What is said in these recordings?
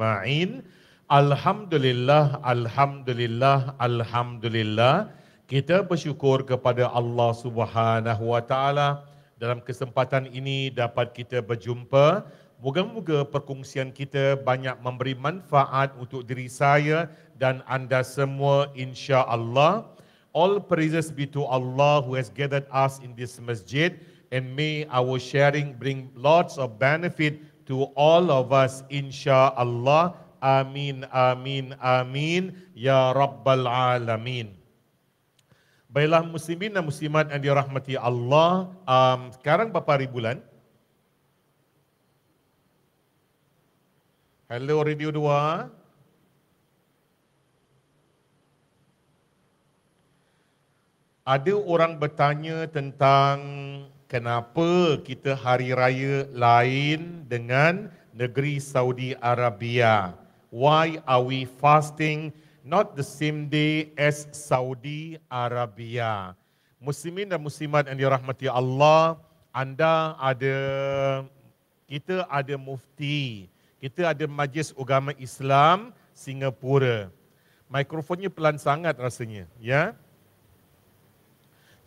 Ismail. Alhamdulillah, alhamdulillah, alhamdulillah. Kita bersyukur kepada Allah Subhanahu Wa Taala dalam kesempatan ini dapat kita berjumpa. Moga-moga perkongsian kita banyak memberi manfaat untuk diri saya dan anda semua insya-Allah. All praises be to Allah who has gathered us in this masjid and may our sharing bring lots of benefit to all of us Insha Allah. amin amin amin ya rabbal alamin Baiklah muslimin dan muslimat yang dirahmati Allah um, sekarang berapa hari bulan Hello Radio 2 ada orang bertanya tentang kenapa kita hari raya lain dengan negeri Saudi Arabia? Why are we fasting not the same day as Saudi Arabia? Muslimin dan muslimat yang dirahmati Allah, anda ada kita ada mufti, kita ada majlis agama Islam Singapura. Mikrofonnya pelan sangat rasanya, ya. Yeah?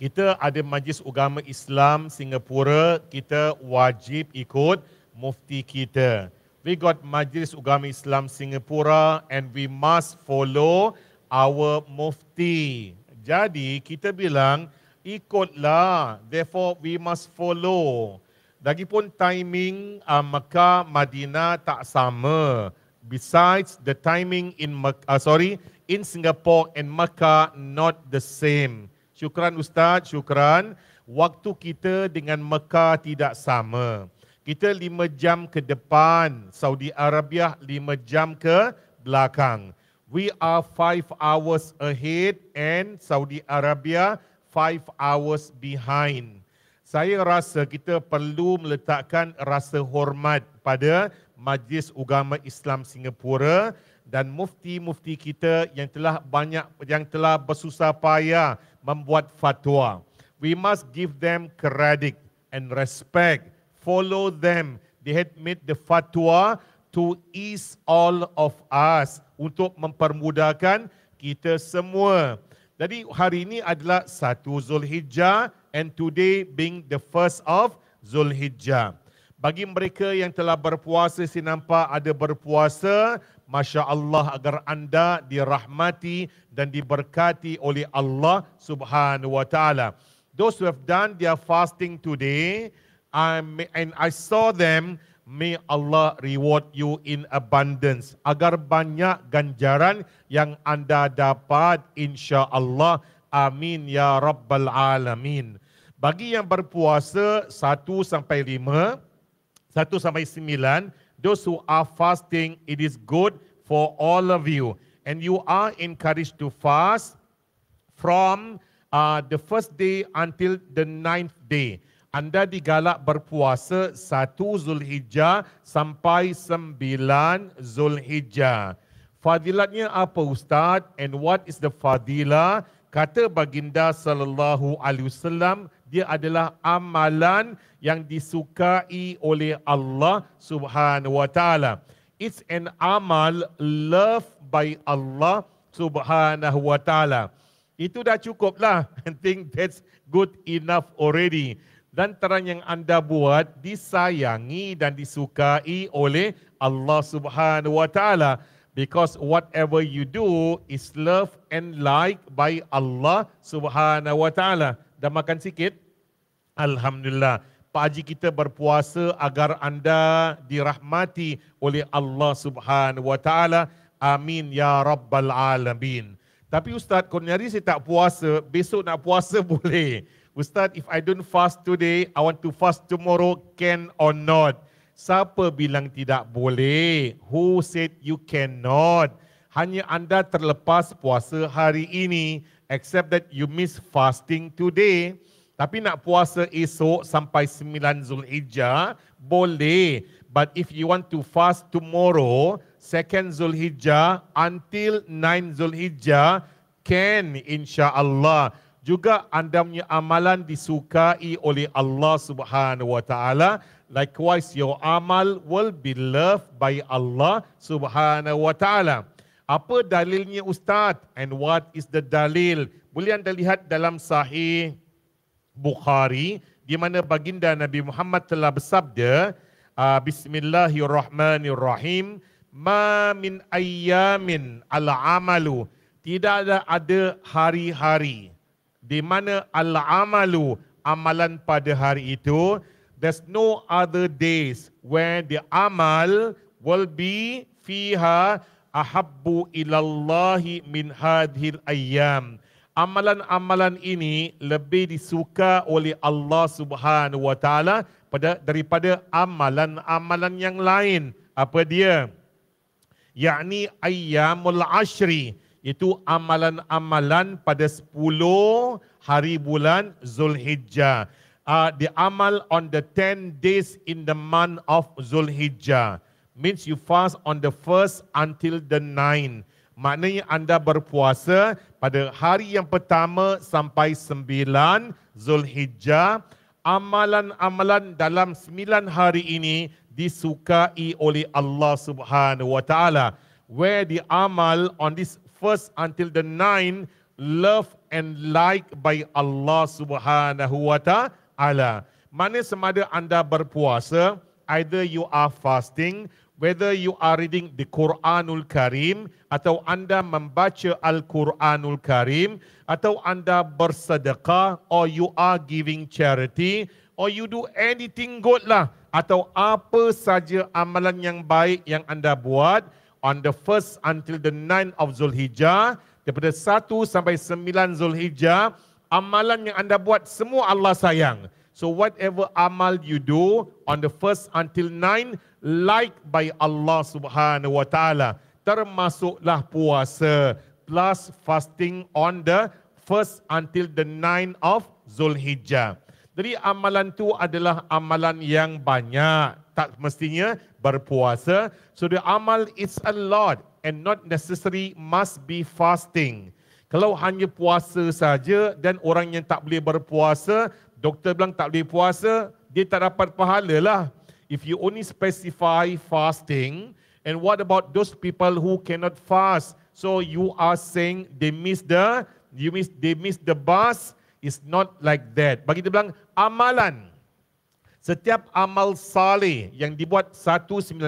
Kita ada Majlis Agama Islam Singapura, kita wajib ikut mufti kita. We got Majlis Agama Islam Singapura and we must follow our mufti. Jadi kita bilang ikutlah, therefore we must follow. Lagipun timing uh, Mekah Madinah tak sama. Besides the timing in Mek- uh, sorry in Singapore and Mecca not the same. Syukran Ustaz, syukran. Waktu kita dengan Mekah tidak sama. Kita lima jam ke depan, Saudi Arabia lima jam ke belakang. We are five hours ahead and Saudi Arabia five hours behind. Saya rasa kita perlu meletakkan rasa hormat pada Majlis Ugama Islam Singapura dan mufti-mufti kita yang telah banyak yang telah bersusah payah membuat fatwa. We must give them credit and respect. Follow them. They had made the fatwa to ease all of us. Untuk mempermudahkan kita semua. Jadi hari ini adalah satu Zulhijjah and today being the first of Zulhijjah. Bagi mereka yang telah berpuasa, si nampak ada berpuasa, Masya Allah agar anda dirahmati dan diberkati oleh Allah subhanahu wa ta'ala. Those who have done their fasting today, I'm, and I saw them, may Allah reward you in abundance. Agar banyak ganjaran yang anda dapat, insya Allah. Amin ya Rabbal Alamin. Bagi yang berpuasa 1 sampai 5, 1 sampai 9, those who are fasting, it is good for all of you. And you are encouraged to fast from uh, the first day until the ninth day. Anda digalak berpuasa satu Zulhijjah sampai sembilan Zulhijjah. Fadilatnya apa Ustaz? And what is the fadilah? Kata baginda sallallahu alaihi wasallam dia adalah amalan yang disukai oleh Allah Subhanahu wa taala. It's an amal loved by Allah Subhanahu wa taala. Itu dah cukuplah. I think that's good enough already. Dan terang yang anda buat disayangi dan disukai oleh Allah Subhanahu wa taala because whatever you do is loved and liked by Allah Subhanahu wa taala. Dah makan sikit. Alhamdulillah. Pak Haji kita berpuasa agar anda dirahmati oleh Allah Subhanahu Wa Taala. Amin ya Rabbal Alamin. Tapi Ustaz, kalau nyari saya tak puasa, besok nak puasa boleh. Ustaz, if I don't fast today, I want to fast tomorrow, can or not? Siapa bilang tidak boleh? Who said you cannot? Hanya anda terlepas puasa hari ini, except that you miss fasting today. Tapi nak puasa esok sampai 9 Zulhijjah, boleh. But if you want to fast tomorrow, 2 Zulhijjah until 9 Zulhijjah, can insya Allah. Juga anda punya amalan disukai oleh Allah subhanahu wa ta'ala. Likewise, your amal will be loved by Allah subhanahu wa ta'ala. Apa dalilnya Ustaz? And what is the dalil? Boleh anda lihat dalam sahih Bukhari di mana baginda Nabi Muhammad telah bersabda ah, Bismillahirrahmanirrahim ma min ayyamin al-amalu tidak ada ada hari-hari di mana al-amalu amalan pada hari itu there's no other days where the amal will be fiha ahabbu ilallahi min hadhil ayyam amalan-amalan ini lebih disuka oleh Allah Subhanahu Wa Taala pada daripada amalan-amalan yang lain. Apa dia? Yakni ayyamul ashri itu amalan-amalan pada 10 hari bulan Zulhijjah. Uh, the amal on the 10 days in the month of Zulhijjah means you fast on the first until the 9. Maknanya anda berpuasa pada hari yang pertama sampai sembilan Zulhijjah. Amalan-amalan dalam sembilan hari ini disukai oleh Allah Subhanahu Wa Taala. Where the amal on this first until the nine love and like by Allah Subhanahu Wa Taala. Mana semada anda berpuasa, either you are fasting, whether you are reading the Quranul Karim atau anda membaca Al-Quranul Karim atau anda bersedekah or you are giving charity or you do anything good lah atau apa saja amalan yang baik yang anda buat on the first until the ninth of Zulhijjah daripada satu sampai sembilan Zulhijjah amalan yang anda buat semua Allah sayang. So whatever amal you do on the first until nine, like by Allah subhanahu wa ta'ala. Termasuklah puasa plus fasting on the first until the nine of Zulhijjah. Jadi amalan itu adalah amalan yang banyak. Tak mestinya berpuasa. So the amal is a lot and not necessary must be fasting. Kalau hanya puasa saja dan orang yang tak boleh berpuasa, Doktor bilang tak boleh puasa, dia tak dapat pahala lah. If you only specify fasting, and what about those people who cannot fast? So you are saying they miss the, you miss they miss the bus? It's not like that. Bagi dia bilang, amalan. Setiap amal salih yang dibuat 199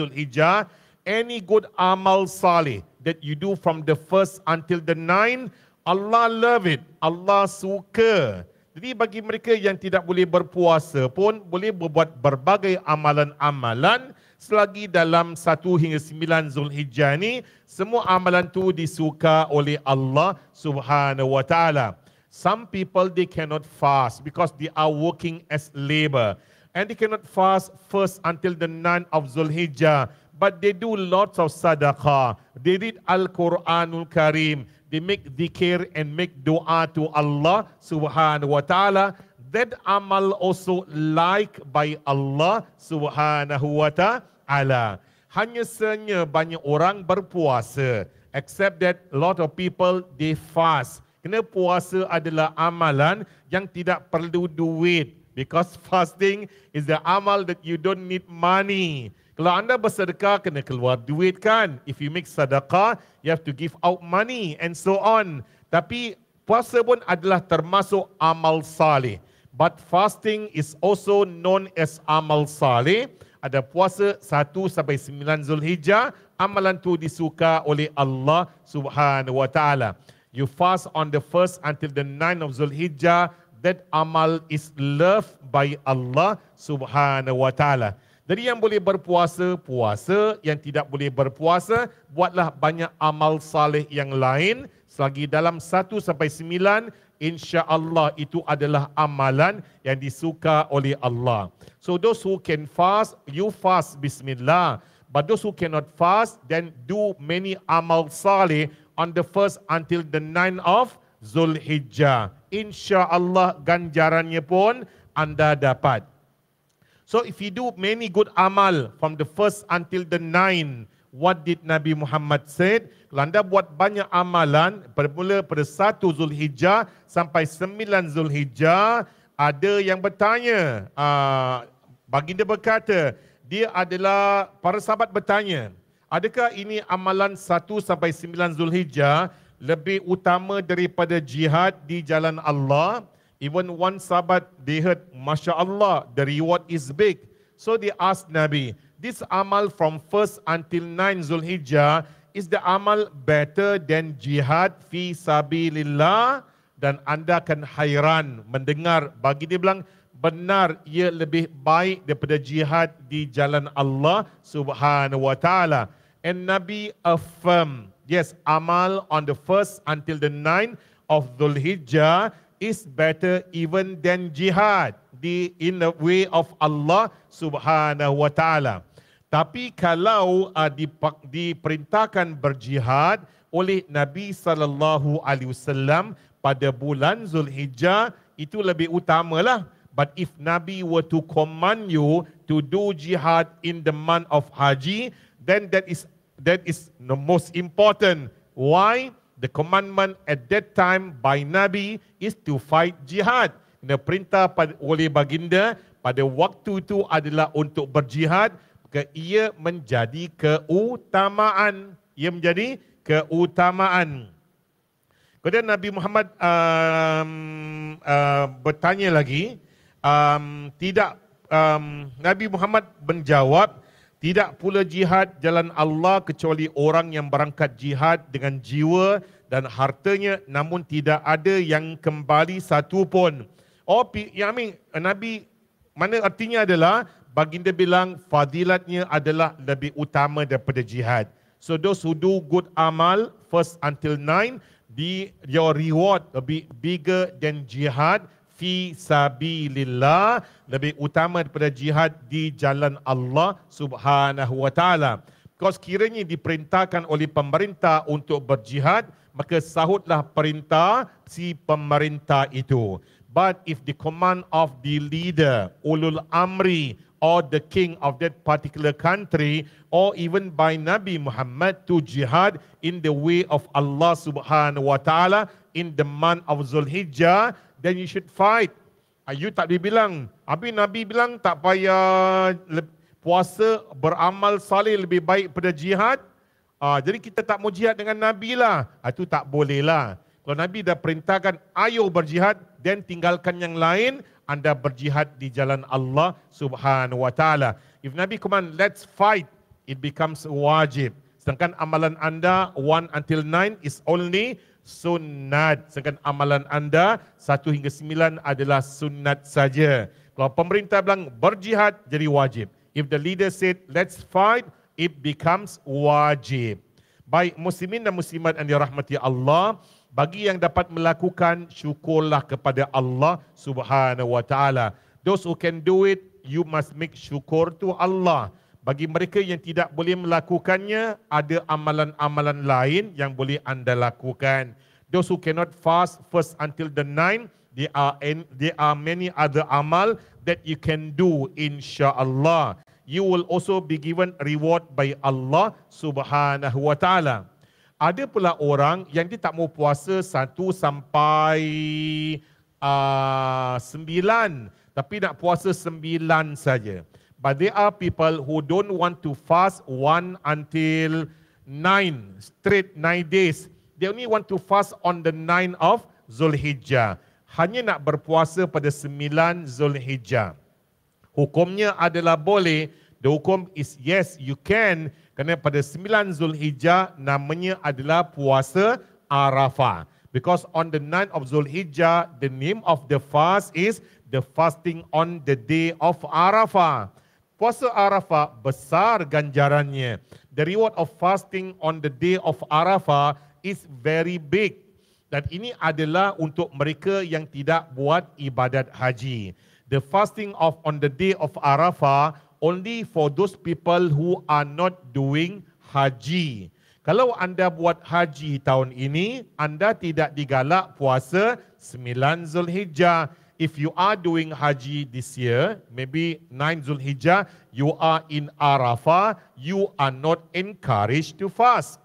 Zulhijjah, any good amal salih that you do from the first until the nine, Allah love it. Allah suka. Jadi bagi mereka yang tidak boleh berpuasa pun boleh berbuat berbagai amalan-amalan selagi dalam 1 hingga 9 Zulhijjah ni semua amalan tu disuka oleh Allah Subhanahu wa taala. Some people they cannot fast because they are working as labor and they cannot fast first until the 9 of Zulhijjah but they do lots of sadaqah. They read Al-Quranul Karim they make dhikr and make dua to Allah subhanahu wa ta'ala, that amal also like by Allah subhanahu wa ta'ala. Hanya senya banyak orang berpuasa. Except that a lot of people, they fast. Kena puasa adalah amalan yang tidak perlu duit. Because fasting is the amal that you don't need money. Kalau anda bersedekah, kena keluar duit kan. If you make sedekah, you have to give out money and so on. Tapi puasa pun adalah termasuk amal salih. But fasting is also known as amal salih. Ada puasa 1 sampai 9 Zulhijjah. Amalan tu disuka oleh Allah subhanahu wa ta'ala. You fast on the first until the 9 of Zulhijjah. That amal is loved by Allah subhanahu wa ta'ala. Jadi yang boleh berpuasa, puasa. Yang tidak boleh berpuasa, buatlah banyak amal saleh yang lain. Selagi dalam satu sampai sembilan, insya Allah itu adalah amalan yang disuka oleh Allah. So those who can fast, you fast bismillah. But those who cannot fast, then do many amal saleh on the first until the 9 of Zulhijjah. Insya Allah ganjarannya pun anda dapat. So if you do many good amal from the first until the nine, what did Nabi Muhammad said? Kalau anda buat banyak amalan, bermula pada satu Zulhijjah sampai sembilan Zulhijjah, ada yang bertanya, uh, baginda berkata, dia adalah, para sahabat bertanya, adakah ini amalan satu sampai sembilan Zulhijjah lebih utama daripada jihad di jalan Allah? Even one Sabbath, they heard, MashaAllah, the reward is big. So they asked Nabi, this Amal from first until 9 Zulhijjah, is the Amal better than jihad fi sabi lillah? Dan anda akan hairan mendengar, bagi dia bilang, benar ia lebih baik daripada jihad di jalan Allah subhanahu wa ta'ala. And Nabi affirm, yes, Amal on the first until the 9 of Zulhijjah is better even than jihad di in the way of Allah Subhanahu wa taala. Tapi kalau uh, dipak, diperintahkan berjihad oleh Nabi sallallahu alaihi wasallam pada bulan Zulhijjah itu lebih utamalah. But if Nabi were to command you to do jihad in the month of Haji, then that is that is the most important. Why? the commandment at that time by Nabi is to fight jihad. Ini perintah pada, oleh baginda pada waktu itu adalah untuk berjihad. Maka ia menjadi keutamaan. Ia menjadi keutamaan. Kemudian Nabi Muhammad um, uh, bertanya lagi. Um, tidak um, Nabi Muhammad menjawab, tidak pula jihad jalan Allah kecuali orang yang berangkat jihad dengan jiwa dan hartanya namun tidak ada yang kembali satu pun. Oh, yang amin, Nabi, mana artinya adalah baginda bilang fadilatnya adalah lebih utama daripada jihad. So those who do good amal first until nine, the, your reward will be bigger than jihad fi sabilillah lebih utama daripada jihad di jalan Allah Subhanahu wa taala. Kos kiranya diperintahkan oleh pemerintah untuk berjihad, maka sahutlah perintah si pemerintah itu. But if the command of the leader, Ulul Amri, or the king of that particular country, or even by Nabi Muhammad to jihad in the way of Allah subhanahu wa ta'ala, in the month of Zulhijjah, then you should fight. Ayu tak dibilang. Habis Nabi bilang tak payah puasa beramal salih lebih baik pada jihad. Ah, jadi kita tak mau jihad dengan Nabi lah. Ah, itu tak boleh lah. Kalau Nabi dah perintahkan, ayo berjihad, dan tinggalkan yang lain, anda berjihad di jalan Allah subhanahu wa ta'ala. If Nabi command, let's fight, it becomes wajib. Sedangkan amalan anda, one until nine is only sunnat. Sedangkan amalan anda, satu hingga sembilan adalah sunnat saja. Kalau pemerintah bilang berjihad, jadi wajib. If the leader said, let's fight, it becomes wajib. Baik muslimin dan muslimat yang dirahmati Allah, bagi yang dapat melakukan syukurlah kepada Allah Subhanahu wa taala. Those who can do it, you must make syukur to Allah. Bagi mereka yang tidak boleh melakukannya, ada amalan-amalan lain yang boleh anda lakukan. Those who cannot fast first until the nine, there are, there are many other amal that you can do insya Allah you will also be given reward by Allah Subhanahu wa taala. Ada pula orang yang dia tak mau puasa satu sampai ah, sembilan. tapi nak puasa sembilan saja. But there are people who don't want to fast one until nine, straight nine days. They only want to fast on the nine of Zulhijjah. Hanya nak berpuasa pada sembilan Zulhijjah hukumnya adalah boleh. The hukum is yes, you can. Kerana pada 9 Zulhijjah, namanya adalah puasa Arafah. Because on the 9th of Zulhijjah, the name of the fast is the fasting on the day of Arafah. Puasa Arafah besar ganjarannya. The reward of fasting on the day of Arafah is very big. Dan ini adalah untuk mereka yang tidak buat ibadat haji the fasting of on the day of Arafah only for those people who are not doing haji. Kalau anda buat haji tahun ini, anda tidak digalak puasa 9 Zulhijjah. If you are doing haji this year, maybe 9 Zulhijjah, you are in Arafah, you are not encouraged to fast.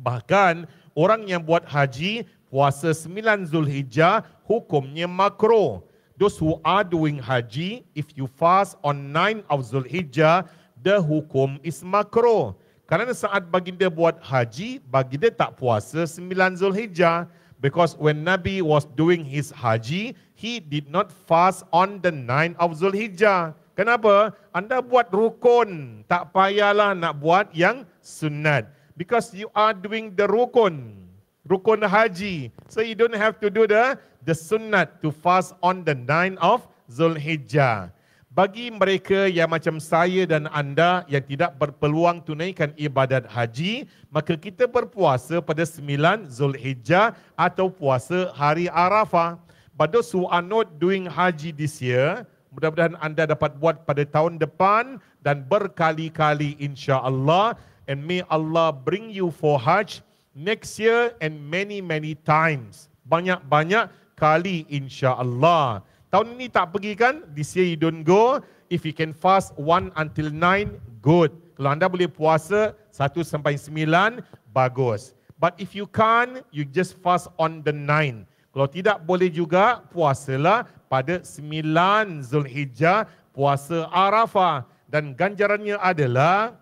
Bahkan orang yang buat haji puasa 9 Zulhijjah hukumnya makro those who are doing haji, if you fast on nine of Zulhijjah, the hukum is makro. Kerana saat baginda buat haji, baginda tak puasa sembilan Zulhijjah. Because when Nabi was doing his haji, he did not fast on the nine of Zulhijjah. Kenapa? Anda buat rukun, tak payahlah nak buat yang sunat. Because you are doing the rukun, rukun haji. So you don't have to do the the sunnah to fast on the nine of Zulhijjah. Bagi mereka yang macam saya dan anda yang tidak berpeluang tunaikan ibadat haji, maka kita berpuasa pada 9 Zulhijjah atau puasa hari Arafah. But those who are not doing haji this year, mudah-mudahan anda dapat buat pada tahun depan dan berkali-kali insya Allah. And may Allah bring you for hajj next year and many, many times. Banyak-banyak kali insya-Allah. Tahun ini tak pergi kan? This year you don't go. If you can fast one until nine, good. Kalau anda boleh puasa satu sampai sembilan, bagus. But if you can't, you just fast on the nine. Kalau tidak boleh juga, puasalah pada sembilan Zulhijjah, puasa Arafah. Dan ganjarannya adalah,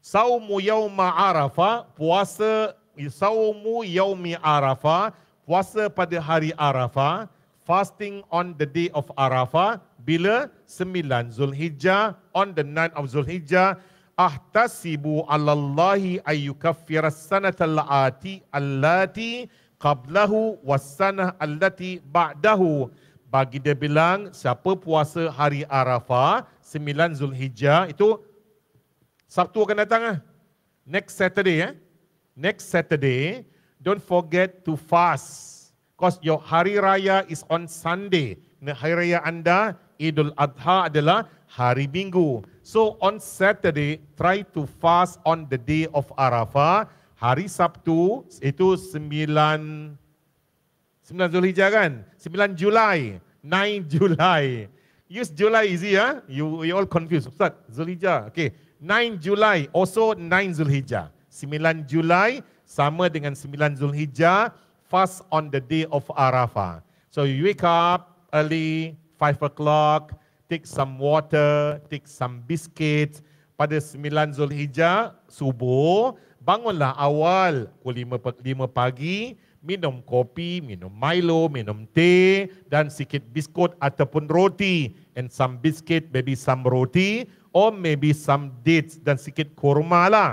Saumu yauma Arafah, puasa Saumu yaumi Arafah, puasa pada hari Arafah, fasting on the day of Arafah, bila 9 Zulhijjah, on the 9 of Zulhijjah, ahtasibu alallahi ayyukaffira sanata al-ati allati qablahu wassanah allati ba'dahu. Bagi dia bilang, siapa puasa hari Arafah, 9 Zulhijjah, itu Sabtu akan datang. Ah. Next Saturday. Eh. Next Saturday, don't forget to fast. Because your hari raya is on Sunday. Nah, hari raya anda, Idul Adha adalah hari Minggu. So on Saturday, try to fast on the day of Arafah. Hari Sabtu, itu 9, 9 Zulhijjah kan? 9 Julai, 9 Julai. Use July easy ya. Huh? You, you all confused. Ustaz, Zulhijjah. Okay, 9 Julai, also 9 Zulhijjah. 9 Julai sama dengan 9 Zulhijjah fast on the day of Arafah. So you wake up early 5 o'clock, take some water, take some biscuit. Pada 9 Zulhijjah subuh, bangunlah awal pukul 5 pagi, minum kopi, minum Milo, minum teh dan sikit biskut ataupun roti and some biscuit, maybe some roti or maybe some dates dan sikit kurma lah.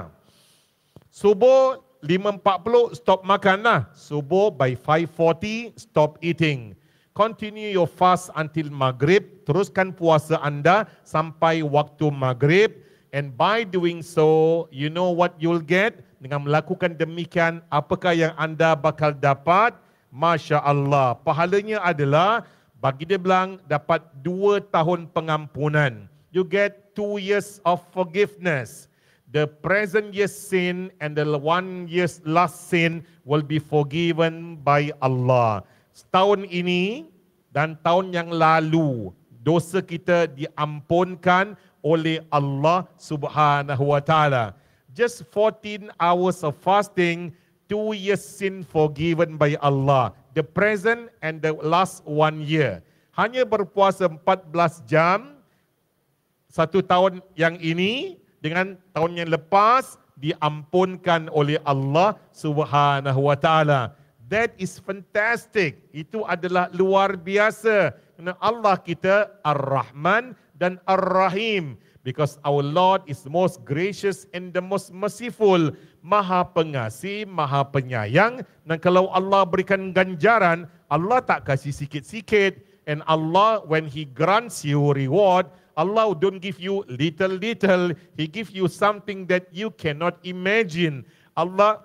Subuh 5.40, stop makanlah. Subuh by 5.40, stop eating. Continue your fast until maghrib. Teruskan puasa anda sampai waktu maghrib. And by doing so, you know what you'll get? Dengan melakukan demikian, apakah yang anda bakal dapat? Masya Allah. Pahalanya adalah, bagi dia bilang, dapat dua tahun pengampunan. You get two years of forgiveness the present year's sin and the one year's last sin will be forgiven by Allah. Setahun ini dan tahun yang lalu, dosa kita diampunkan oleh Allah subhanahu wa ta'ala. Just 14 hours of fasting, two years sin forgiven by Allah. The present and the last one year. Hanya berpuasa 14 jam, satu tahun yang ini, dengan tahun yang lepas diampunkan oleh Allah Subhanahu wa taala. That is fantastic. Itu adalah luar biasa. Kerana Allah kita Ar-Rahman dan Ar-Rahim. Because our Lord is most gracious and the most merciful. Maha pengasih, maha penyayang. Dan kalau Allah berikan ganjaran, Allah tak kasih sikit-sikit. And Allah, when He grants you reward, Allah don't give you little little. He give you something that you cannot imagine. Allah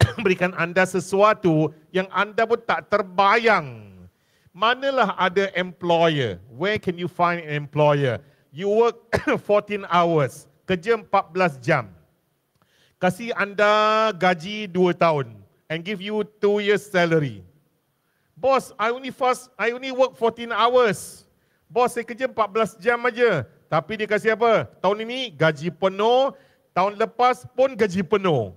berikan anda sesuatu yang anda pun tak terbayang. Manalah ada employer? Where can you find an employer? You work 14 hours, kerja 14 jam. Kasih anda gaji 2 tahun and give you 2 years salary. Boss, I only fast, I only work 14 hours. Bos saya kerja 14 jam aja. Tapi dia kasi apa? Tahun ini gaji penuh, tahun lepas pun gaji penuh.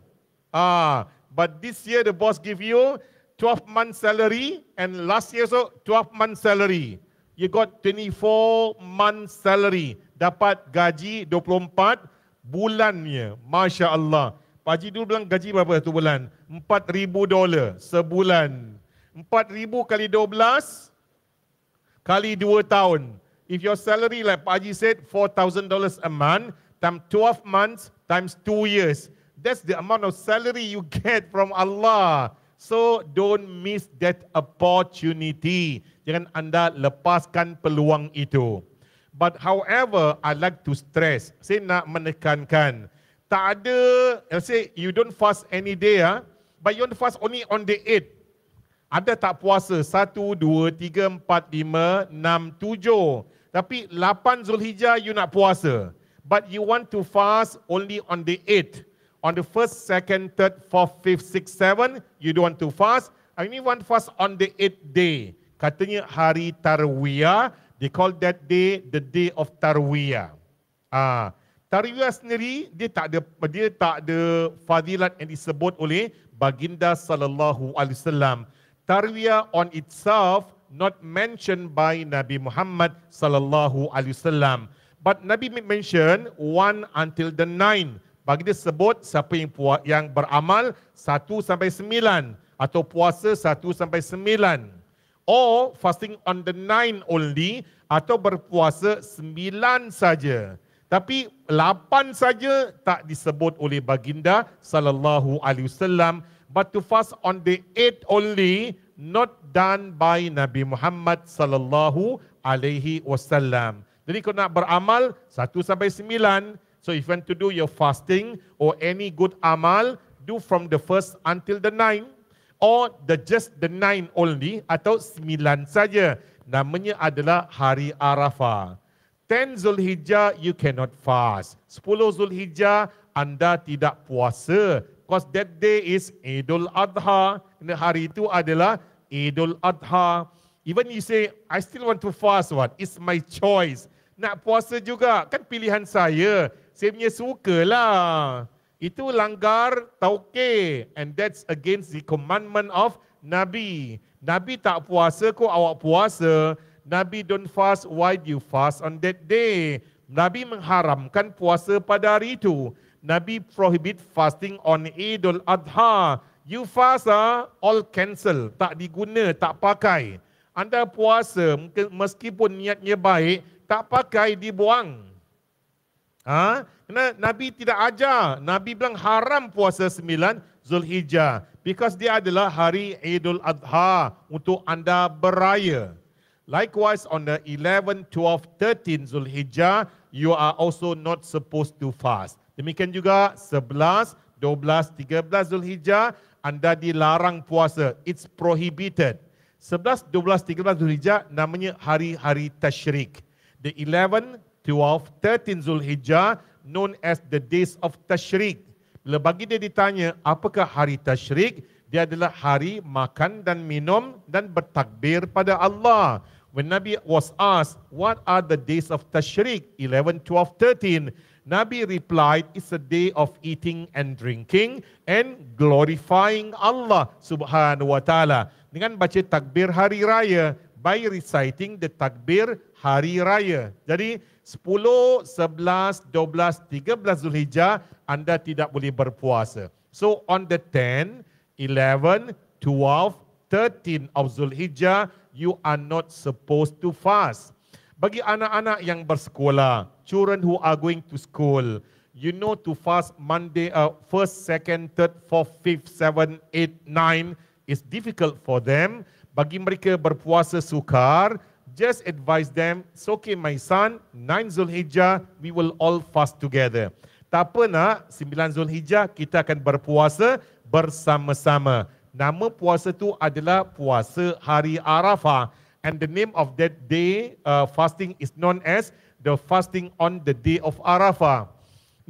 Ah, but this year the boss give you 12 month salary and last year so 12 month salary. You got 24 month salary. Dapat gaji 24 bulannya. Masya Allah. Pak dulu bilang gaji berapa satu bulan? 4,000 dolar sebulan. 4,000 kali 12, kali dua tahun. If your salary like Pak Haji said dollars a month times twelve months times two years. That's the amount of salary you get from Allah. So don't miss that opportunity. Jangan anda lepaskan peluang itu. But however, I like to stress. Saya nak menekankan. Tak ada, I say you don't fast any day, ah, but you don't fast only on the 8th. Ada tak puasa? Satu, dua, tiga, empat, lima, enam, tujuh. Tapi lapan Zulhijjah you nak puasa. But you want to fast only on the eighth. On the first, second, third, fourth, fifth, sixth, seven, you don't want to fast. I only want fast on the eighth day. Katanya hari Tarwiyah. They call that day the day of Tarwiyah. Ah, uh, Tarwiyah sendiri, dia tak ada dia tak ada fadilat yang disebut oleh baginda sallallahu alaihi wasallam tarwiyah on itself not mentioned by Nabi Muhammad sallallahu alaihi wasallam. But Nabi mention one until the nine. Bagi dia sebut siapa yang puas, yang beramal satu sampai sembilan atau puasa satu sampai sembilan. Or fasting on the nine only atau berpuasa sembilan saja. Tapi lapan saja tak disebut oleh baginda sallallahu alaihi wasallam but to fast on the eighth only, not done by Nabi Muhammad sallallahu alaihi wasallam. Jadi kalau nak beramal satu sampai sembilan. So if you want to do your fasting or any good amal, do from the first until the nine or the just the nine only atau sembilan saja. Namanya adalah hari Arafah. 10 Zulhijjah you cannot fast. 10 Zulhijjah anda tidak puasa Because that day is Idul Adha. And hari itu adalah Idul Adha. Even you say, I still want to fast what? It's my choice. Nak puasa juga. Kan pilihan saya. Saya punya sukalah. Itu langgar tauke. And that's against the commandment of Nabi. Nabi tak puasa ko awak puasa. Nabi don't fast. Why do you fast on that day? Nabi mengharamkan puasa pada hari itu. Nabi prohibit fasting on Eid adha You fast ah, all cancel. Tak diguna, tak pakai. Anda puasa, meskipun niatnya baik, tak pakai, dibuang. Ha? Kena, Nabi tidak ajar. Nabi bilang haram puasa sembilan Zulhijjah. Because dia adalah hari Eidul Adha untuk anda beraya. Likewise on the 11, 12, 13 Zulhijjah, you are also not supposed to fast. Demikian juga 11, 12, 13 Zulhijjah anda dilarang puasa. It's prohibited. 11, 12, 13 Zulhijjah namanya hari-hari tashrik. The 11, 12, 13 Zulhijjah known as the days of tashrik. Bila bagi dia ditanya apakah hari tashrik, dia adalah hari makan dan minum dan bertakbir pada Allah. When Nabi was asked, what are the days of tashrik? 11, 12, 13. Nabi replied, it's a day of eating and drinking and glorifying Allah subhanahu wa ta'ala. Dengan baca takbir hari raya, by reciting the takbir hari raya. Jadi, 10, 11, 12, 13 Zulhijjah, anda tidak boleh berpuasa. So, on the 10, 11, 12, 13 of Zulhijjah, you are not supposed to fast. Bagi anak-anak yang bersekolah, children who are going to school. You know to fast Monday, uh, first, second, third, fourth, fifth, seven, eight, nine is difficult for them. Bagi mereka berpuasa sukar, just advise them, it's okay my son, nine Zulhijjah, we will all fast together. Tak apa nak, sembilan Zulhijjah, kita akan berpuasa bersama-sama. Nama puasa tu adalah puasa hari Arafah. And the name of that day, uh, fasting is known as the fasting on the day of Arafah.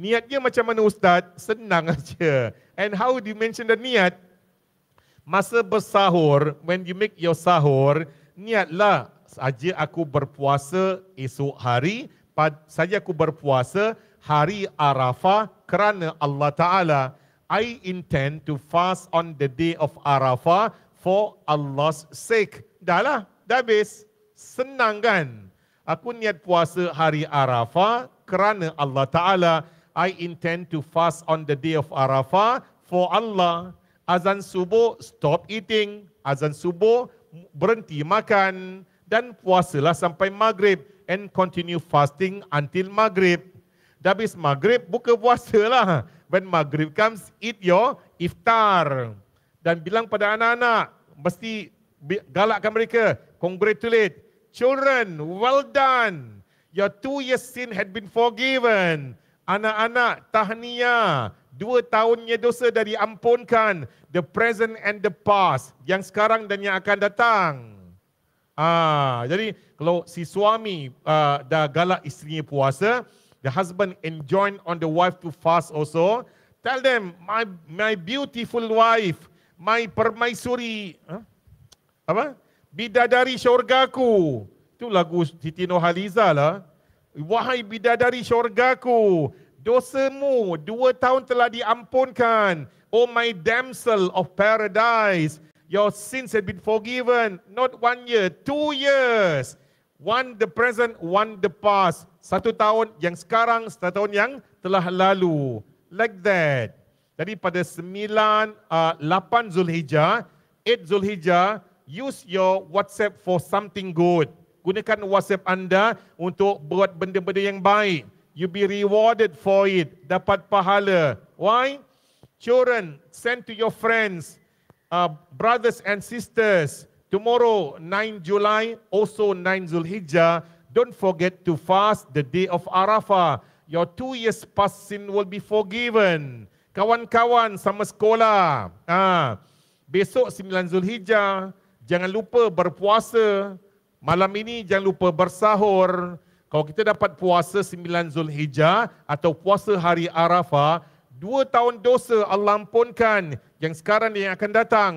Niatnya macam mana Ustaz? Senang aja. And how do you mention the niat? Masa bersahur, when you make your sahur, niatlah saja aku berpuasa esok hari, saja aku berpuasa hari Arafah kerana Allah Ta'ala. I intend to fast on the day of Arafah for Allah's sake. Dah lah, dah habis. Senang kan? Aku niat puasa hari Arafah kerana Allah Ta'ala. I intend to fast on the day of Arafah for Allah. Azan subuh, stop eating. Azan subuh, berhenti makan. Dan puasalah sampai maghrib. And continue fasting until maghrib. Habis maghrib, buka puasalah. When maghrib comes, eat your iftar. Dan bilang pada anak-anak, mesti galakkan mereka. Congratulate. Children, well done. Your two years sin had been forgiven. Anak-anak, tahniah. Dua tahunnya dosa dah diampunkan. The present and the past. Yang sekarang dan yang akan datang. Ah, jadi kalau si suami uh, dah galak isteri puasa, the husband enjoin on the wife to fast also. Tell them, my my beautiful wife, my permaisuri, huh? apa? bidadari syurgaku. Itu lagu Siti Nurhaliza lah. Wahai bidadari syurgaku, dosamu dua tahun telah diampunkan. Oh my damsel of paradise, your sins have been forgiven. Not one year, two years. One the present, one the past. Satu tahun yang sekarang, satu tahun yang telah lalu. Like that. Jadi pada 9, uh, 8 Zulhijjah, 8 Zulhijjah, use your WhatsApp for something good. Gunakan WhatsApp anda untuk buat benda-benda yang baik. You be rewarded for it. Dapat pahala. Why? Children, send to your friends, uh, brothers and sisters. Tomorrow, 9 July, also 9 Zulhijjah. Don't forget to fast the day of Arafah. Your two years past sin will be forgiven. Kawan-kawan sama sekolah. Ah, besok 9 Zulhijjah. Jangan lupa berpuasa. Malam ini jangan lupa bersahur. Kalau kita dapat puasa 9 Zulhijjah atau puasa hari Arafah, dua tahun dosa Allah ampunkan yang sekarang yang akan datang.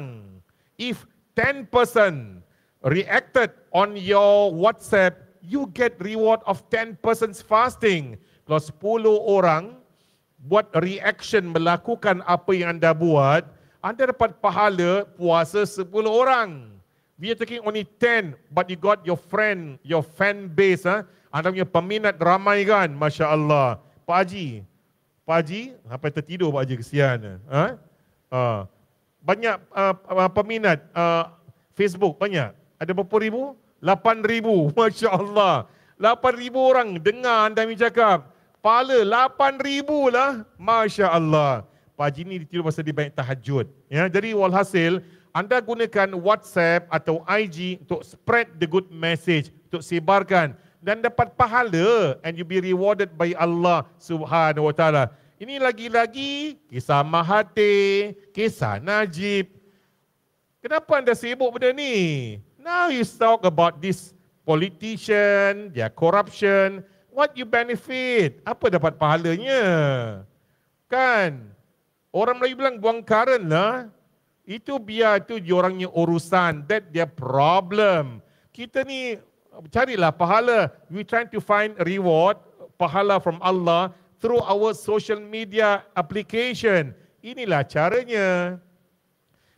If 10 person reacted on your WhatsApp, you get reward of 10 persons fasting. Kalau 10 orang buat reaction melakukan apa yang anda buat, anda dapat pahala puasa 10 orang. We are taking only 10, but you got your friend, your fan base. Eh? Anda punya peminat ramai kan? Masya Allah. Pak Haji. Pak Haji, sampai tertidur Pak Haji, kesian. Eh? Uh, banyak uh, peminat uh, Facebook, banyak. Ada berapa ribu? 8 ribu, Masya Allah. 8 ribu orang dengar anda ni cakap. Pala 8 ribu lah. Masya Allah. Pak Haji ni ditidur pasal dia banyak tahajud. Ya? Jadi walhasil, anda gunakan WhatsApp atau IG untuk spread the good message, untuk sebarkan dan dapat pahala and you be rewarded by Allah Subhanahu Wataala. Ini lagi-lagi kisah Mahathir, kisah Najib. Kenapa anda sibuk benda ni? Now you talk about this politician, their corruption. What you benefit? Apa dapat pahalanya? Kan? Orang Melayu bilang buang karen lah. Itu biar itu orangnya urusan. That their problem. Kita ni carilah pahala. We trying to find reward, pahala from Allah through our social media application. Inilah caranya.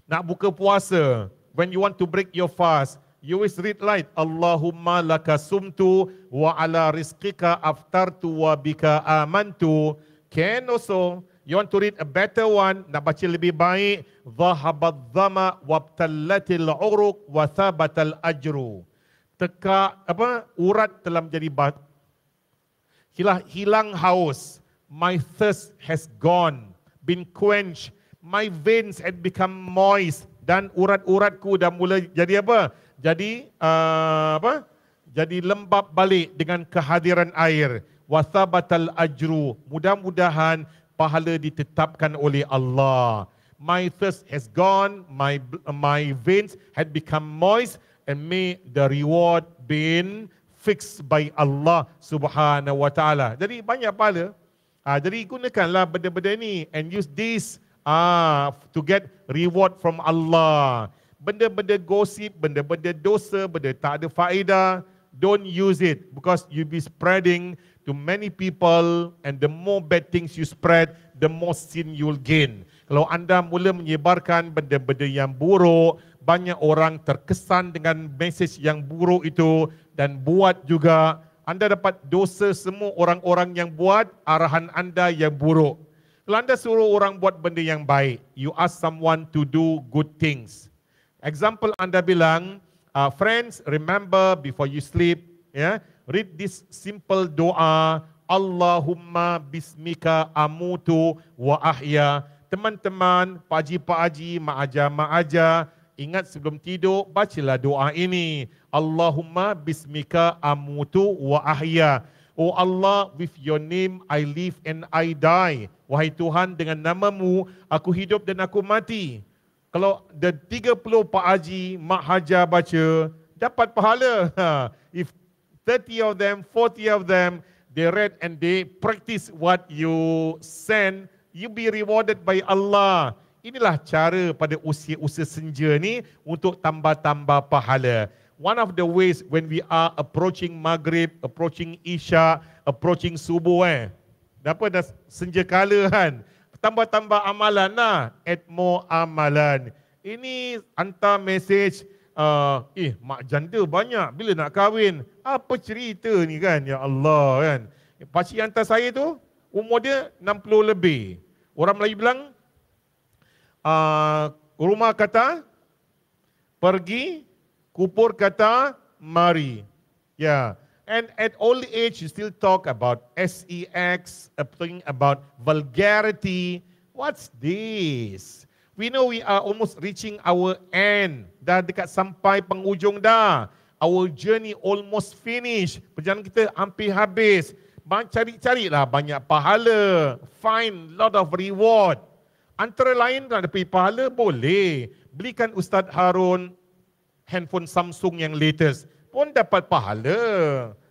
Nak buka puasa. When you want to break your fast, you always read light. Allahumma laka sumtu wa ala rizqika aftartu wa bika amantu. Can also, You want to read a better one, nak baca lebih baik. Zahabat zama wa uruk al ajru. Teka, apa, urat telah menjadi bat. Hilang, hilang haus. My thirst has gone, been quenched. My veins had become moist. Dan urat-uratku dah mula jadi apa? Jadi, uh, apa? Jadi lembab balik dengan kehadiran air. Wa al ajru. Mudah-mudahan pahala ditetapkan oleh Allah. My thirst has gone, my my veins had become moist and may the reward been fixed by Allah Subhanahu wa taala. Jadi banyak pahala. Ah jadi gunakanlah benda-benda ni and use this ah to get reward from Allah. Benda-benda gosip, benda-benda dosa, benda tak ada faedah, don't use it because you'll be spreading to many people and the more bad things you spread, the more sin you'll gain. Kalau anda mula menyebarkan benda-benda yang buruk, banyak orang terkesan dengan mesej yang buruk itu dan buat juga, anda dapat dosa semua orang-orang yang buat arahan anda yang buruk. Kalau anda suruh orang buat benda yang baik, you ask someone to do good things. Example anda bilang, uh, friends, remember before you sleep, yeah, read this simple doa, Allahumma bismika amutu wa ahya. Teman-teman, Pak Haji, Pak Haji, Mak Haja, Mak Haja, ingat sebelum tidur, bacalah doa ini. Allahumma bismika amutu wa ahya. Oh Allah, with your name I live and I die. Wahai Tuhan, dengan namamu aku hidup dan aku mati. Kalau the 30 Pak Haji, Mak Haja baca, dapat pahala. Ha. If 30 of them, 40 of them, they read and they practice what you send, you be rewarded by Allah. Inilah cara pada usia-usia senja ni untuk tambah-tambah pahala. One of the ways when we are approaching maghrib, approaching Isha, approaching subuh eh. Dapat dah senja kala kan tambah-tambah amalan lah. Add more amalan. Ini hantar mesej, uh, eh mak janda banyak bila nak kahwin. Apa cerita ni kan? Ya Allah kan. Pakcik hantar saya tu, umur dia 60 lebih. Orang Melayu bilang, uh, rumah kata, pergi, kupur kata, mari. Ya. Yeah. And at old age, you still talk about sex, uh, talking about vulgarity. What's this? We know we are almost reaching our end. Dah dekat sampai penghujung dah. Our journey almost finished. Perjalanan kita hampir habis. Cari-carilah banyak pahala. Find lot of reward. Antara lain nak dapat pahala, boleh. Belikan Ustaz Harun handphone Samsung yang latest pun dapat pahala.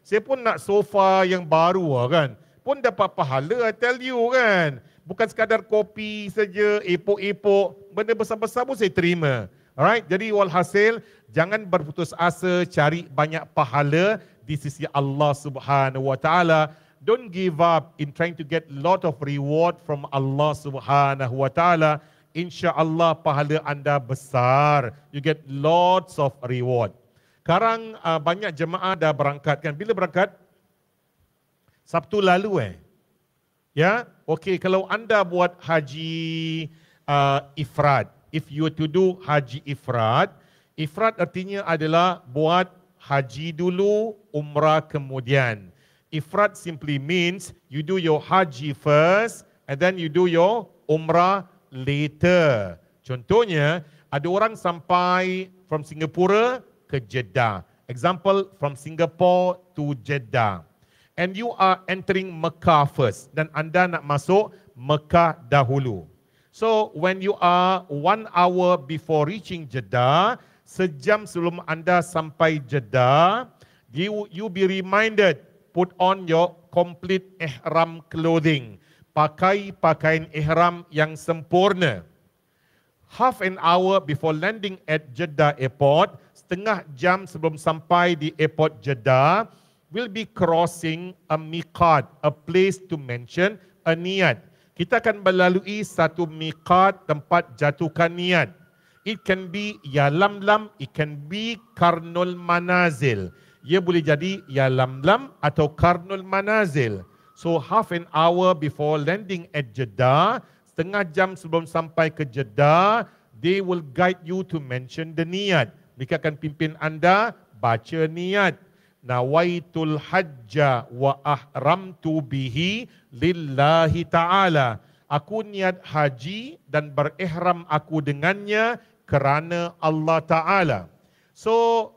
Saya pun nak sofa yang baru lah kan. Pun dapat pahala, I tell you kan. Bukan sekadar kopi saja, epok-epok. Benda besar-besar pun saya terima. Alright, jadi walhasil, jangan berputus asa cari banyak pahala di sisi Allah Subhanahu Wa Taala. Don't give up in trying to get lot of reward from Allah Subhanahu Wa Taala. Insya Allah pahala anda besar. You get lots of reward. Sekarang uh, banyak jemaah dah berangkat kan. Bila berangkat? Sabtu lalu eh. Ya, okey kalau anda buat haji uh, ifrad. If you to do haji ifrad, ifrad artinya adalah buat haji dulu, umrah kemudian. Ifrad simply means you do your haji first and then you do your umrah later. Contohnya, ada orang sampai from Singapura ke Jeddah. Example from Singapore to Jeddah. And you are entering Mekah first dan anda nak masuk Mekah dahulu. So when you are one hour before reaching Jeddah, sejam sebelum anda sampai Jeddah, you you be reminded put on your complete ihram clothing. Pakai pakaian ihram yang sempurna. Half an hour before landing at Jeddah airport, setengah jam sebelum sampai di airport Jeddah, we'll be crossing a miqat, a place to mention a niat. Kita akan melalui satu miqat tempat jatuhkan niat. It can be Yalamlam, it can be Karnul Manazil. Ia boleh jadi Yalamlam atau Karnul Manazil. So half an hour before landing at Jeddah, setengah jam sebelum sampai ke Jeddah, they will guide you to mention the niyat. Mereka akan pimpin anda baca niat. Nawaitul hajja wa ahramtu bihi lillahi ta'ala. Aku niat haji dan berihram aku dengannya kerana Allah Ta'ala. So,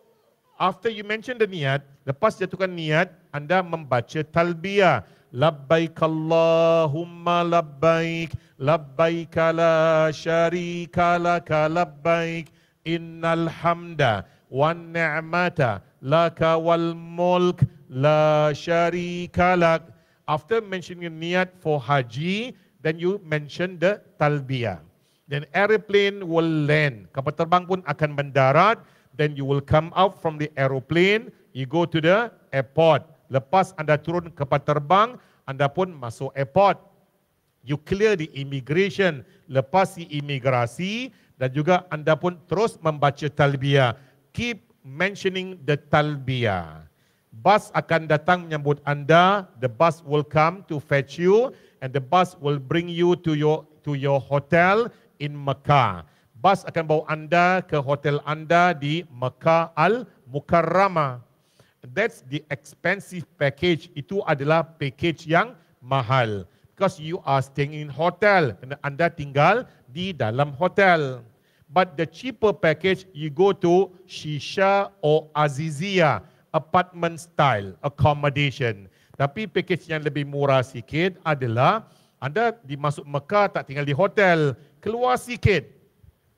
after you mention the niat, lepas jatuhkan niat, anda membaca talbiyah. Labbaik Allahumma labbaik, labbaik la syarika labbaik, innal hamda wan ni'mata laka wal mulk la syarika lak. After mentioning niat for haji, then you mention the talbiyah. Then aeroplane will land. Kapal terbang pun akan mendarat. Then you will come out from the aeroplane. You go to the airport. Lepas anda turun kapal terbang, anda pun masuk airport. You clear the immigration. Lepas si imigrasi, dan juga anda pun terus membaca talbiyah. Keep mentioning the talbiyah. Bus akan datang menyambut anda. The bus will come to fetch you and the bus will bring you to your to your hotel in Mekah. Bus akan bawa anda ke hotel anda di Mekah Al Mukarrama. That's the expensive package. Itu adalah package yang mahal. Because you are staying in hotel. Anda tinggal di dalam hotel. But the cheaper package, you go to Shisha or Azizia, apartment style, accommodation. Tapi package yang lebih murah sikit adalah anda dimasuk Mekah tak tinggal di hotel, keluar sikit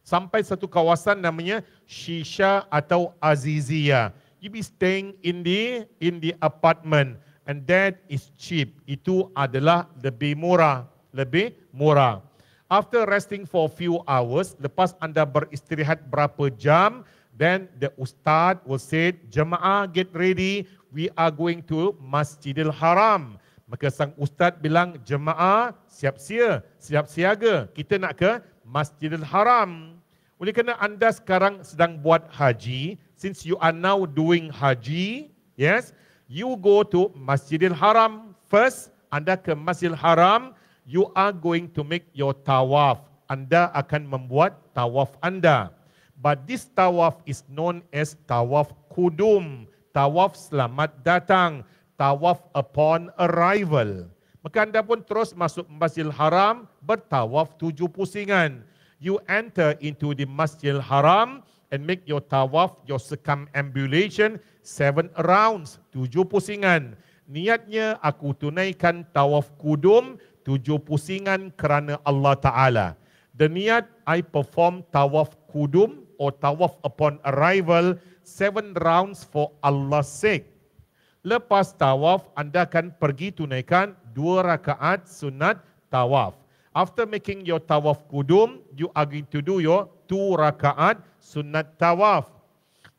sampai satu kawasan namanya Shisha atau Azizia. You be staying in the in the apartment and that is cheap. Itu adalah lebih murah, lebih murah. After resting for few hours, lepas anda beristirahat berapa jam, then the ustaz will say, jemaah get ready, we are going to Masjidil Haram. Maka sang ustaz bilang, jemaah siap sia, siap siaga, kita nak ke Masjidil Haram. Oleh kerana anda sekarang sedang buat haji, since you are now doing haji, yes, you go to Masjidil Haram first, anda ke Masjidil Haram, you are going to make your tawaf. Anda akan membuat tawaf anda. But this tawaf is known as tawaf kudum. Tawaf selamat datang. Tawaf upon arrival. Maka anda pun terus masuk masjid Haram bertawaf tujuh pusingan. You enter into the masjid Haram and make your tawaf, your circumambulation, seven rounds, tujuh pusingan. Niatnya aku tunaikan tawaf kudum, tujuh pusingan kerana Allah Ta'ala. The niat I perform tawaf kudum or tawaf upon arrival seven rounds for Allah's sake. Lepas tawaf, anda akan pergi tunaikan dua rakaat sunat tawaf. After making your tawaf kudum, you are going to do your two rakaat sunat tawaf.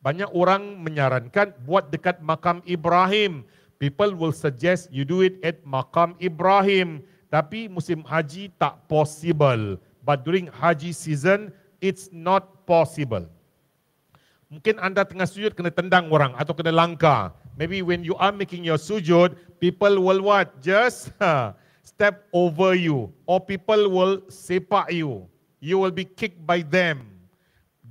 Banyak orang menyarankan buat dekat makam Ibrahim. People will suggest you do it at makam Ibrahim. Tapi musim haji tak possible. But during haji season, it's not possible. Mungkin anda tengah sujud kena tendang orang atau kena langka. Maybe when you are making your sujud, people will what? Just step over you. Or people will sepak you. You will be kicked by them.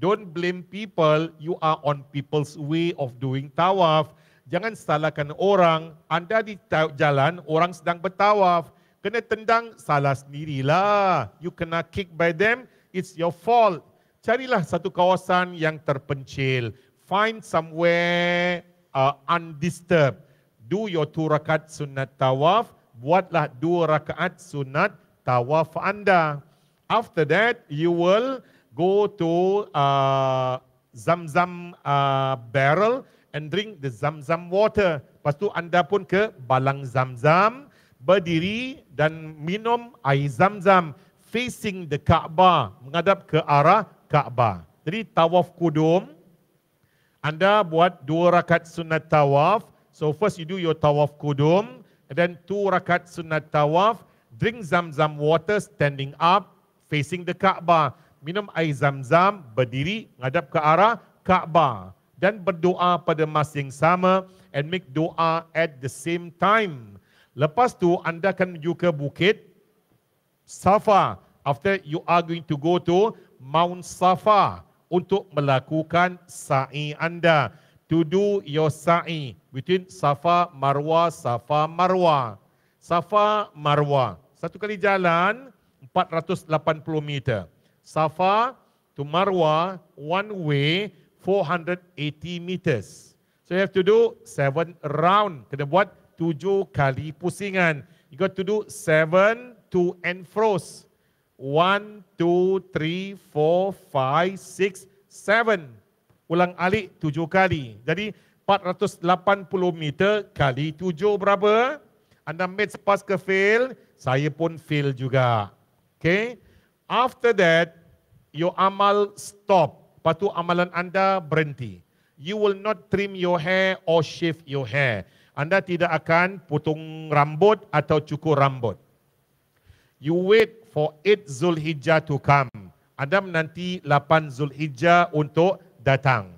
Don't blame people. You are on people's way of doing tawaf. Jangan salahkan orang. Anda di jalan, orang sedang bertawaf kena tendang, salah sendirilah. You kena kick by them, it's your fault. Carilah satu kawasan yang terpencil. Find somewhere uh, undisturbed. Do your two rakat sunat tawaf. Buatlah dua rakaat sunat tawaf anda. After that, you will go to uh, Zam Zam uh, barrel and drink the Zam Zam water. Lepas tu anda pun ke balang Zam -zam berdiri dan minum air zam-zam facing the Kaabah, menghadap ke arah Kaabah. Jadi tawaf kudum, anda buat dua rakat sunat tawaf. So first you do your tawaf kudum, and then two rakat sunat tawaf, drink zam-zam water standing up facing the Kaabah. Minum air zam-zam, berdiri, menghadap ke arah Kaabah. Dan berdoa pada masing yang sama, and make doa at the same time. Lepas tu anda akan menuju ke bukit Safa. After you are going to go to Mount Safa untuk melakukan sa'i anda. To do your sa'i between Safa Marwa, Safa Marwa. Safa Marwa. Satu kali jalan 480 meter. Safa to Marwa one way 480 meters. So you have to do seven round. Kena buat tujuh kali pusingan. You got to do seven to and froze. One, two, three, four, five, six, seven. Ulang alik tujuh kali. Jadi 480 meter kali tujuh berapa? Anda mid pass ke fail, saya pun fail juga. Okay. After that, your amal stop. Lepas tu amalan anda berhenti. You will not trim your hair or shave your hair anda tidak akan potong rambut atau cukur rambut. You wait for 8 Zulhijjah to come. Anda menanti 8 Zulhijjah untuk datang.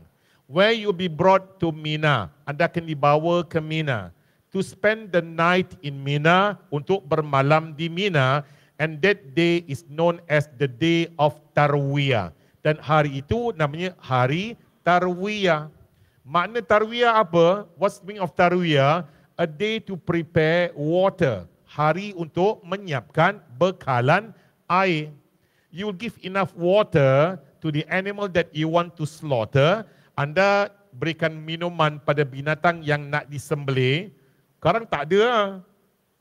Where you be brought to Mina, anda akan dibawa ke Mina. To spend the night in Mina, untuk bermalam di Mina, and that day is known as the day of Tarwiyah. Dan hari itu namanya hari Tarwiyah. Makna tarwiyah apa? What's the meaning of tarwiyah? A day to prepare water. Hari untuk menyiapkan bekalan air. You will give enough water to the animal that you want to slaughter. Anda berikan minuman pada binatang yang nak disembelih. Sekarang tak ada lah.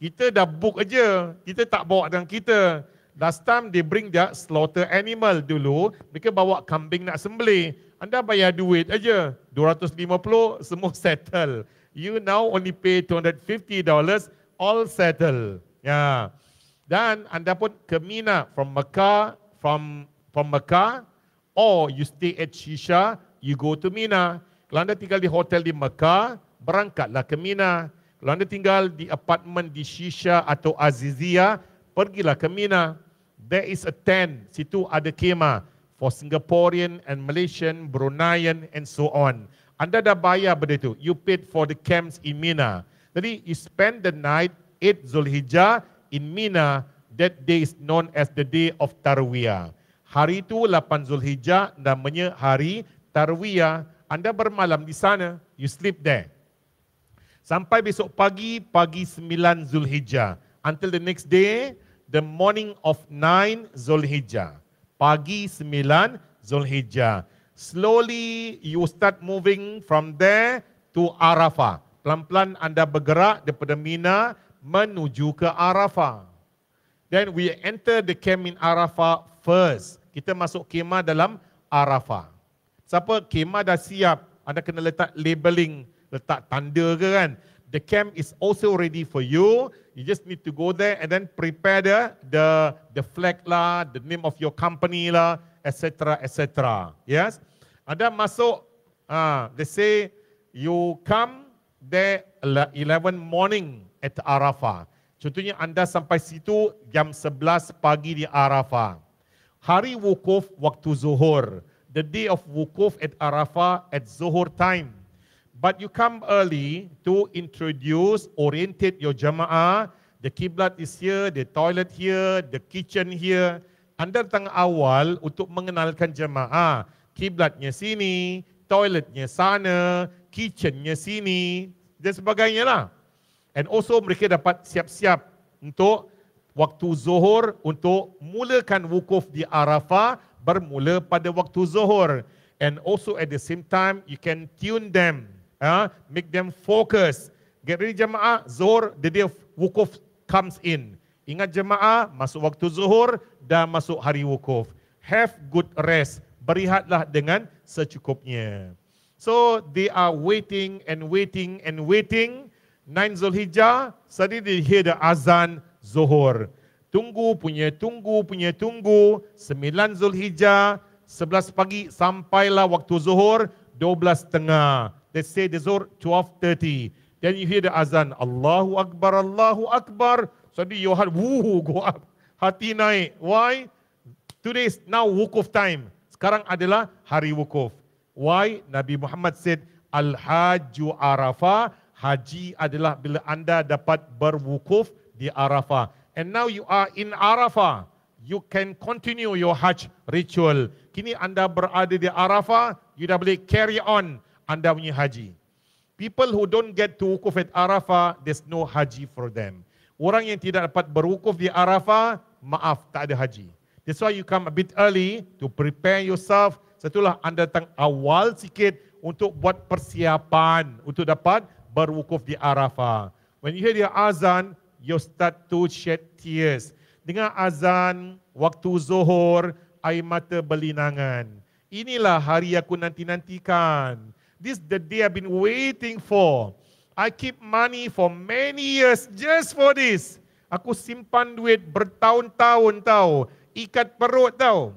Kita dah book aja. Kita tak bawa dengan kita. Last time they bring dia slaughter animal dulu. Mereka bawa kambing nak sembelih anda bayar duit aja 250 semua settle you now only pay 250 dollars all settle ya yeah. dan anda pun ke mina from Mekah from from Mekah or you stay at Shisha you go to mina kalau anda tinggal di hotel di Mekah berangkatlah ke mina kalau anda tinggal di apartmen di Shisha atau Azizia pergilah ke mina there is a tent situ ada kemah for Singaporean and Malaysian, Bruneian and so on. Anda dah bayar benda itu. You paid for the camps in Mina. Jadi, you spend the night 8 Zulhijjah in Mina. That day is known as the day of Tarwiyah. Hari itu 8 Zulhijjah namanya hari Tarwiyah. Anda bermalam di sana. You sleep there. Sampai besok pagi, pagi 9 Zulhijjah. Until the next day, the morning of 9 Zulhijjah pagi 9 Zulhijjah. Slowly you start moving from there to Arafah. Pelan-pelan anda bergerak daripada Mina menuju ke Arafah. Then we enter the camp in Arafah first. Kita masuk kemah dalam Arafah. Siapa kemah dah siap, anda kena letak labeling, letak tanda ke kan the camp is also ready for you. You just need to go there and then prepare the the, the flag lah, the name of your company lah, etc. etc. Yes. Ada masuk. Ah, uh, they say you come there 11 morning at Arafah. Contohnya anda sampai situ jam 11 pagi di Arafah. Hari wukuf waktu zuhur. The day of wukuf at Arafah at zuhur time. But you come early to introduce, orientate your jamaah. The kiblat is here, the toilet here, the kitchen here. Anda datang awal untuk mengenalkan jamaah. Kiblatnya sini, toiletnya sana, kitchennya sini dan sebagainya lah. And also mereka dapat siap-siap untuk waktu zuhur untuk mulakan wukuf di Arafah bermula pada waktu zuhur. And also at the same time, you can tune them ha? make them focus. Get ready jemaah, zuhur, the day of wukuf comes in. Ingat jemaah, masuk waktu zuhur dan masuk hari wukuf. Have good rest. Berihatlah dengan secukupnya. So, they are waiting and waiting and waiting. 9 Zulhijjah, suddenly they hear the azan zuhur. Tunggu punya tunggu punya tunggu. 9 Zulhijjah, 11 pagi sampailah waktu zuhur, dua tengah. They say the Zohr 12.30. Then you hear the azan. Allahu Akbar, Allahu Akbar. Suddenly your heart, woo, go up. Hati naik. Why? Today is now wukuf time. Sekarang adalah hari wukuf. Why? Nabi Muhammad said, Al-Hajju Arafah. Haji adalah bila anda dapat berwukuf di Arafah. And now you are in Arafah. You can continue your Hajj ritual. Kini anda berada di Arafah, you dah boleh carry on anda punya haji. People who don't get to wukuf at Arafah, there's no haji for them. Orang yang tidak dapat berwukuf di Arafah, maaf, tak ada haji. That's why you come a bit early to prepare yourself. Setelah anda datang awal sikit untuk buat persiapan untuk dapat berwukuf di Arafah. When you hear the azan, you start to shed tears. Dengan azan, waktu zuhur, air mata berlinangan. Inilah hari aku nanti-nantikan. This the day I've been waiting for. I keep money for many years just for this. Aku simpan duit bertahun-tahun tau. Ikat perut tau.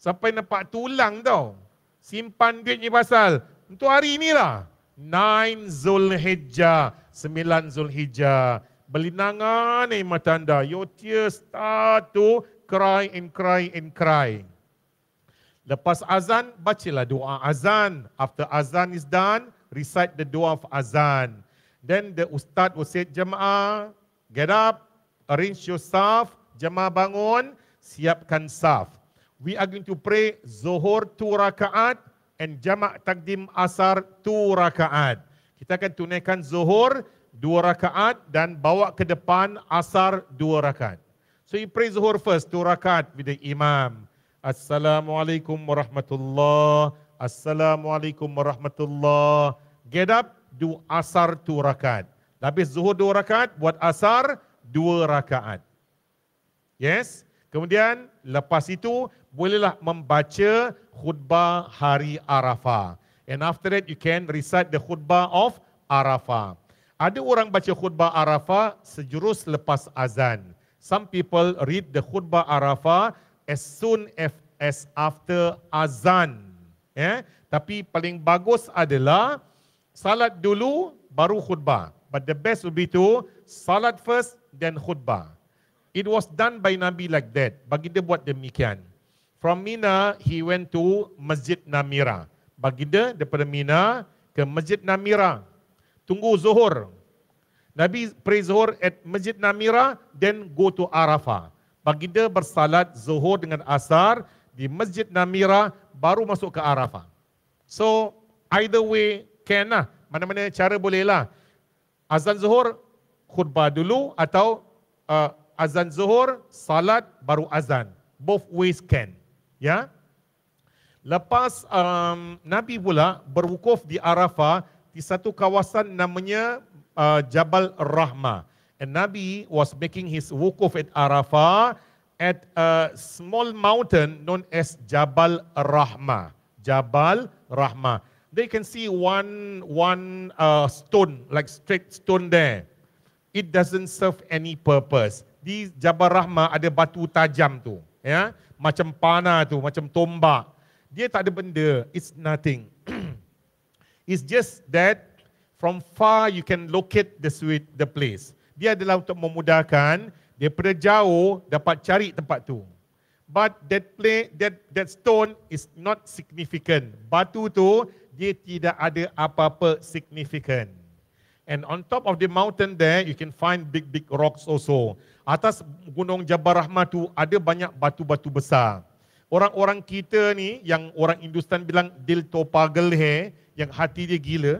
Sampai nampak tulang tau. Simpan duit ni pasal. Untuk hari inilah. 9 Zulhijjah. 9 Zulhijjah. Belinangan ni matanda. Your tears start to cry and cry and cry. Lepas azan, bacalah doa azan. After azan is done, recite the doa of azan. Then the ustaz will say, jemaah, get up, arrange yourself, staff, jemaah bangun, siapkan staff. We are going to pray zuhur tu rakaat and jamak takdim asar tu rakaat. Kita akan tunaikan zuhur dua rakaat dan bawa ke depan asar dua rakaat. So you pray zuhur first, dua rakaat with the imam. Assalamualaikum warahmatullah. Assalamualaikum warahmatullah. Get up, do asar tu rakaat. Habis zuhur dua rakaat, buat asar dua rakaat. Yes? Kemudian lepas itu bolehlah membaca khutbah hari Arafah. And after that you can recite the khutbah of Arafah. Ada orang baca khutbah Arafah sejurus lepas azan. Some people read the khutbah Arafah as soon as after azan. Yeah? Tapi paling bagus adalah salat dulu baru khutbah. But the best would be to salat first then khutbah. It was done by Nabi like that. Baginda buat demikian. From Mina, he went to Masjid Namira. Baginda daripada Mina ke Masjid Namira. Tunggu Zuhur. Nabi pray Zuhur at Masjid Namira, then go to Arafah baginda bersalat zuhur dengan asar di Masjid Namira baru masuk ke Arafah. So, either way, can lah. Mana-mana cara boleh lah. Azan zuhur, khutbah dulu atau uh, azan zuhur, salat, baru azan. Both ways can. Ya? Lepas um, Nabi pula berwukuf di Arafah di satu kawasan namanya uh, Jabal Rahmah. And Nabi was making his wukuf at Arafah at a small mountain known as Jabal Rahma. Jabal Rahma. They can see one one uh, stone, like straight stone there. It doesn't serve any purpose. Di Jabal Rahma ada batu tajam tu. ya Macam panah tu, macam tombak. Dia tak ada benda. It's nothing. It's just that from far you can locate the sweet, the place dia adalah untuk memudahkan daripada jauh dapat cari tempat tu. But that play that that stone is not significant. Batu tu dia tidak ada apa-apa significant. And on top of the mountain there, you can find big big rocks also. Atas gunung Jabar Rahmah tu ada banyak batu-batu besar. Orang-orang kita ni yang orang Hindustan bilang dil topagel he, yang hati dia gila,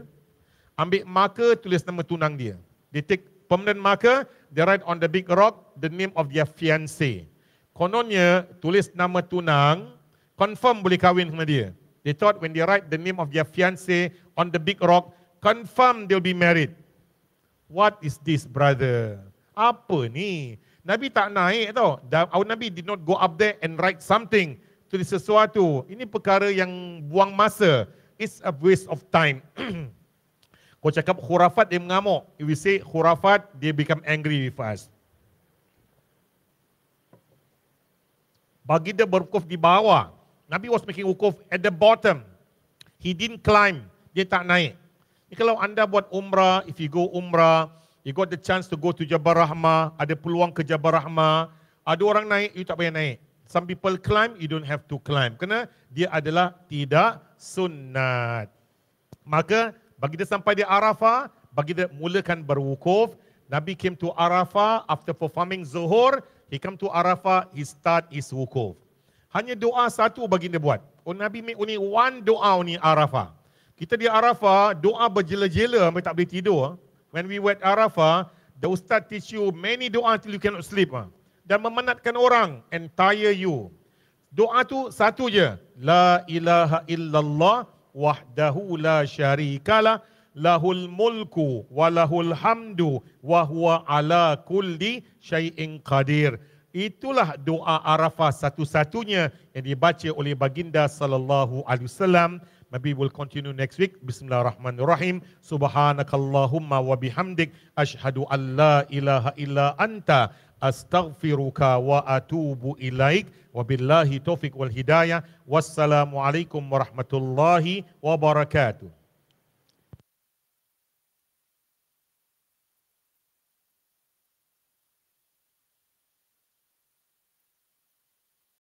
ambil marker tulis nama tunang dia. They take permanent marker, they write on the big rock the name of their fiancé. Kononnya, tulis nama tunang, confirm boleh kahwin sama dia. They thought when they write the name of their fiancé on the big rock, confirm they'll be married. What is this, brother? Apa ni? Nabi tak naik tau. Our Nabi did not go up there and write something. Tulis sesuatu. Ini perkara yang buang masa. It's a waste of time. Kau cakap khurafat dia mengamuk. If we say khurafat, dia become angry with us. Bagi dia berwukuf di bawah. Nabi was making ukuf at the bottom. He didn't climb. Dia tak naik. Ini kalau anda buat umrah, if you go umrah, you got the chance to go to Jabal Rahmah, ada peluang ke Jabal Rahmah, ada orang naik, you tak payah naik. Some people climb, you don't have to climb. Kerana dia adalah tidak sunat. Maka bagi dia sampai di Arafah, bagi dia mulakan berwukuf. Nabi came to Arafah after performing Zuhur. He come to Arafah, he start his wukuf. Hanya doa satu bagi baginda buat. Oh Nabi make only one doa ni Arafah. Kita di Arafah, doa berjela-jela sampai tak boleh tidur. When we were Arafah, the ustaz teach you many doa till you cannot sleep. Ah. Dan memenatkan orang, entire you. Doa tu satu je. La ilaha illallah wahdahu la syarikala lahul mulku wa lahul hamdu wa huwa ala kulli syai'in qadir. Itulah doa Arafah satu-satunya yang dibaca oleh baginda sallallahu alaihi wasallam. Maybe we'll continue next week. Bismillahirrahmanirrahim. Subhanakallahumma wa bihamdik ashhadu an la ilaha illa anta astaghfiruka wa atubu ilaik wabillahi taufik wal hidayah wassalamu alaikum warahmatullahi wabarakatuh